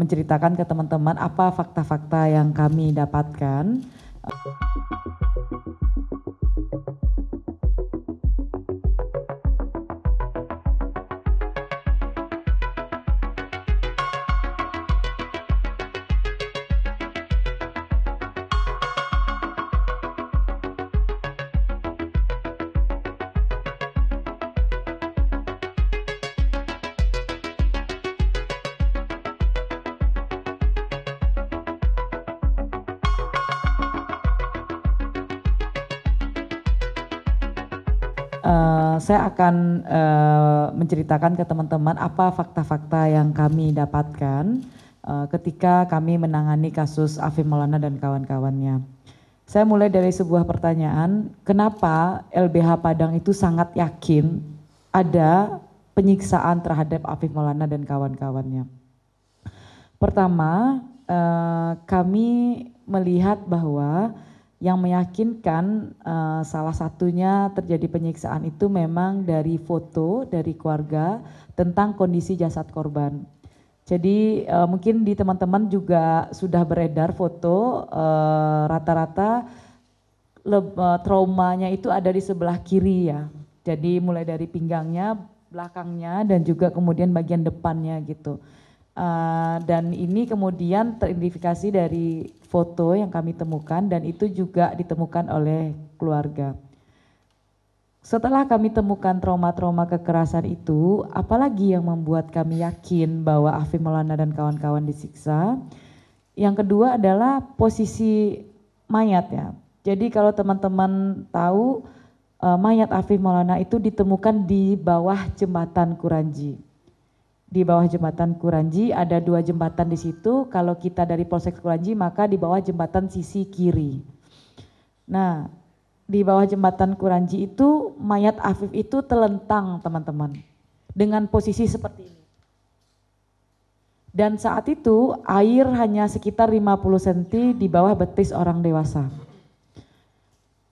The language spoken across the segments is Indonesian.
menceritakan ke teman-teman apa fakta-fakta yang kami dapatkan. Eh, saya akan uh, menceritakan ke teman-teman apa fakta-fakta yang kami dapatkan uh, ketika kami menangani kasus Afif Maulana dan kawan-kawannya. Saya mulai dari sebuah pertanyaan, kenapa LBH Padang itu sangat yakin ada penyiksaan terhadap Afif Maulana dan kawan-kawannya? Pertama, uh, kami melihat bahwa yang meyakinkan eh, salah satunya terjadi penyiksaan itu memang dari foto dari keluarga tentang kondisi jasad korban. Jadi eh, mungkin di teman-teman juga sudah beredar foto eh, rata-rata traumanya itu ada di sebelah kiri ya. Jadi mulai dari pinggangnya, belakangnya dan juga kemudian bagian depannya gitu. Eh, dan ini kemudian teridentifikasi dari foto yang kami temukan dan itu juga ditemukan oleh keluarga. Setelah kami temukan trauma-trauma kekerasan itu, apalagi yang membuat kami yakin bahwa Afif Maulana dan kawan-kawan disiksa? Yang kedua adalah posisi mayatnya. Jadi kalau teman-teman tahu eh, mayat Afif Maulana itu ditemukan di bawah jembatan Kuranji di bawah jembatan Kuranji ada dua jembatan di situ. Kalau kita dari Polsek Kuranji maka di bawah jembatan sisi kiri. Nah, di bawah jembatan Kuranji itu mayat Afif itu telentang, teman-teman. Dengan posisi seperti ini. Dan saat itu air hanya sekitar 50 cm di bawah betis orang dewasa.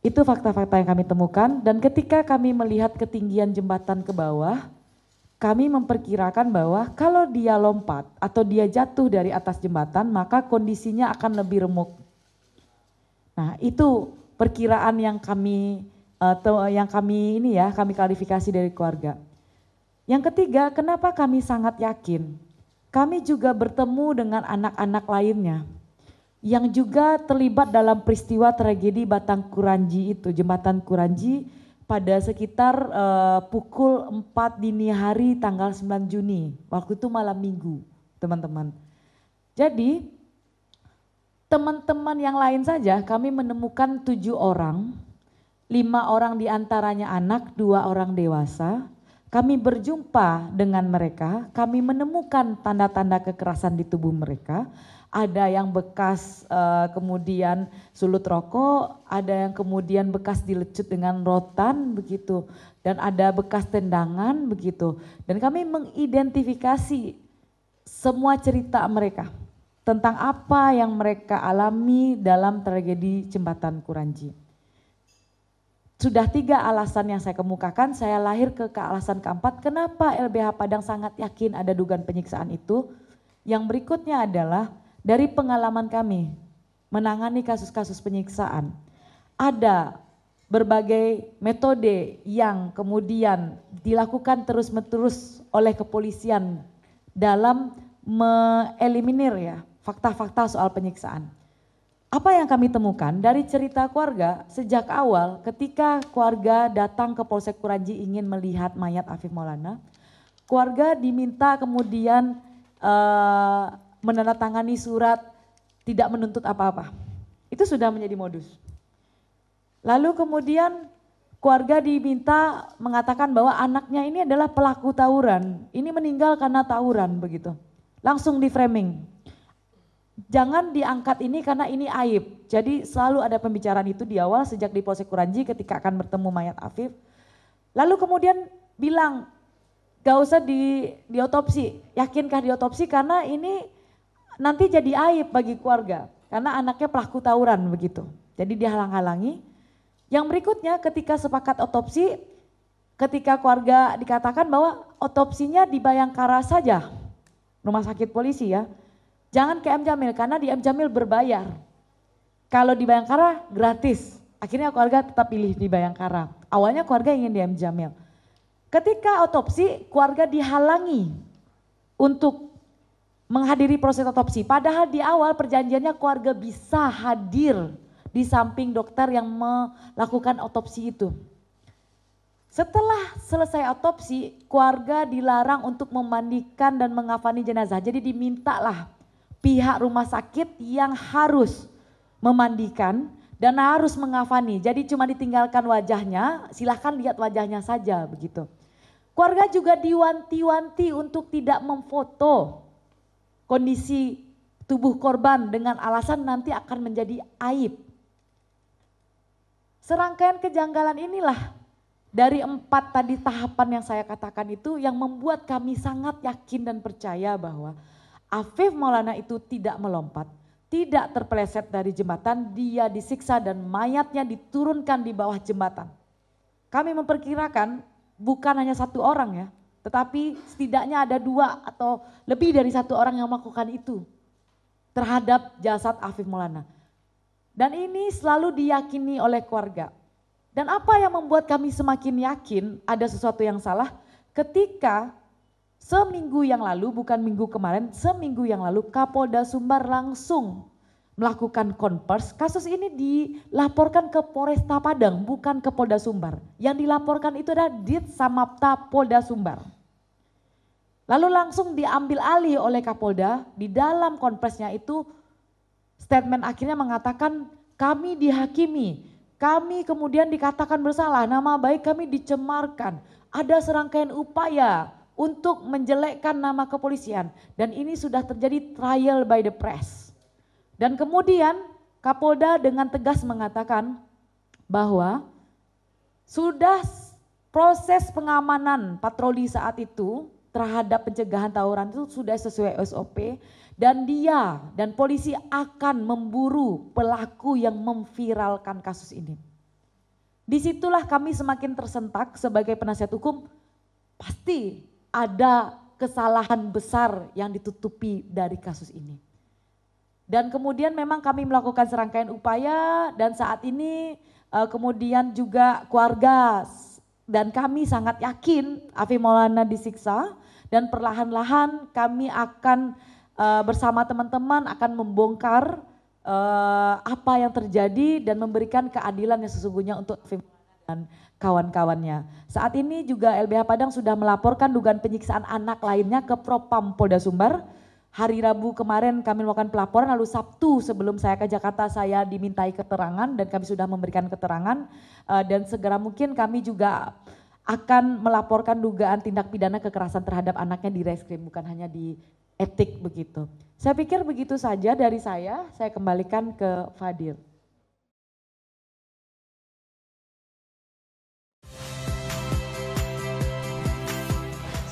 Itu fakta-fakta yang kami temukan dan ketika kami melihat ketinggian jembatan ke bawah, kami memperkirakan bahwa kalau dia lompat atau dia jatuh dari atas jembatan, maka kondisinya akan lebih remuk. Nah, itu perkiraan yang kami atau eh, yang kami ini ya, kami klarifikasi dari keluarga. Yang ketiga, kenapa kami sangat yakin? Kami juga bertemu dengan anak-anak lainnya yang juga terlibat dalam peristiwa tragedi Batang Kuranji itu, jembatan Kuranji pada sekitar uh, pukul 4 dini hari tanggal 9 Juni. Waktu itu malam minggu, teman-teman. Jadi teman-teman yang lain saja kami menemukan tujuh orang, lima orang diantaranya anak, dua orang dewasa, kami berjumpa dengan mereka, kami menemukan tanda-tanda kekerasan di tubuh mereka. Ada yang bekas uh, kemudian sulut rokok, ada yang kemudian bekas dilecut dengan rotan begitu, dan ada bekas tendangan begitu. Dan kami mengidentifikasi semua cerita mereka tentang apa yang mereka alami dalam tragedi jembatan Kuranji sudah tiga alasan yang saya kemukakan, saya lahir ke, ke alasan keempat, kenapa LBH Padang sangat yakin ada dugaan penyiksaan itu. Yang berikutnya adalah dari pengalaman kami menangani kasus-kasus penyiksaan. Ada berbagai metode yang kemudian dilakukan terus-menerus oleh kepolisian dalam mengeliminir ya fakta-fakta soal penyiksaan apa yang kami temukan dari cerita keluarga sejak awal ketika keluarga datang ke Polsek Kuranji ingin melihat mayat Afif Maulana, keluarga diminta kemudian uh, menandatangani surat tidak menuntut apa-apa. Itu sudah menjadi modus. Lalu kemudian keluarga diminta mengatakan bahwa anaknya ini adalah pelaku tawuran. Ini meninggal karena tawuran begitu. Langsung di framing jangan diangkat ini karena ini aib. Jadi selalu ada pembicaraan itu di awal sejak di Polsek Kuranji ketika akan bertemu mayat Afif. Lalu kemudian bilang gak usah di diotopsi. Yakinkah diotopsi karena ini nanti jadi aib bagi keluarga. Karena anaknya pelaku tawuran begitu. Jadi dihalang-halangi. Yang berikutnya ketika sepakat otopsi, ketika keluarga dikatakan bahwa otopsinya di Bayangkara saja, rumah sakit polisi ya Jangan ke M Jamil karena di M Jamil berbayar. Kalau di Bayangkara gratis. Akhirnya keluarga tetap pilih di Bayangkara. Awalnya keluarga ingin di M Jamil. Ketika otopsi keluarga dihalangi untuk menghadiri proses otopsi. Padahal di awal perjanjiannya keluarga bisa hadir di samping dokter yang melakukan otopsi itu. Setelah selesai otopsi, keluarga dilarang untuk memandikan dan mengafani jenazah. Jadi dimintalah pihak rumah sakit yang harus memandikan dan harus mengafani. Jadi cuma ditinggalkan wajahnya, silahkan lihat wajahnya saja begitu. Keluarga juga diwanti-wanti untuk tidak memfoto kondisi tubuh korban dengan alasan nanti akan menjadi aib. Serangkaian kejanggalan inilah dari empat tadi tahapan yang saya katakan itu yang membuat kami sangat yakin dan percaya bahwa Afif Maulana itu tidak melompat, tidak terpeleset dari jembatan, dia disiksa dan mayatnya diturunkan di bawah jembatan. Kami memperkirakan bukan hanya satu orang ya, tetapi setidaknya ada dua atau lebih dari satu orang yang melakukan itu terhadap jasad Afif Maulana. Dan ini selalu diyakini oleh keluarga. Dan apa yang membuat kami semakin yakin ada sesuatu yang salah? Ketika Seminggu yang lalu, bukan minggu kemarin, seminggu yang lalu Kapolda Sumbar langsung melakukan konvers. Kasus ini dilaporkan ke Polresta Padang, bukan ke Polda Sumbar. Yang dilaporkan itu adalah Dit Samapta Polda Sumbar. Lalu langsung diambil alih oleh Kapolda, di dalam konversnya itu statement akhirnya mengatakan kami dihakimi, kami kemudian dikatakan bersalah, nama baik kami dicemarkan, ada serangkaian upaya untuk menjelekkan nama kepolisian dan ini sudah terjadi trial by the press. Dan kemudian Kapolda dengan tegas mengatakan bahwa sudah proses pengamanan patroli saat itu terhadap pencegahan tawuran itu sudah sesuai SOP dan dia dan polisi akan memburu pelaku yang memviralkan kasus ini. Disitulah kami semakin tersentak sebagai penasihat hukum, pasti ada kesalahan besar yang ditutupi dari kasus ini. Dan kemudian memang kami melakukan serangkaian upaya dan saat ini eh, kemudian juga keluarga dan kami sangat yakin Afi Maulana disiksa dan perlahan-lahan kami akan eh, bersama teman-teman akan membongkar eh, apa yang terjadi dan memberikan keadilan yang sesungguhnya untuk Afi Maulana dan kawan-kawannya. Saat ini juga LBH Padang sudah melaporkan dugaan penyiksaan anak lainnya ke Propam Polda Sumbar. Hari Rabu kemarin kami melakukan pelaporan, lalu Sabtu sebelum saya ke Jakarta saya dimintai keterangan dan kami sudah memberikan keterangan eh, dan segera mungkin kami juga akan melaporkan dugaan tindak pidana kekerasan terhadap anaknya di reskrim bukan hanya di etik begitu. Saya pikir begitu saja dari saya, saya kembalikan ke Fadil.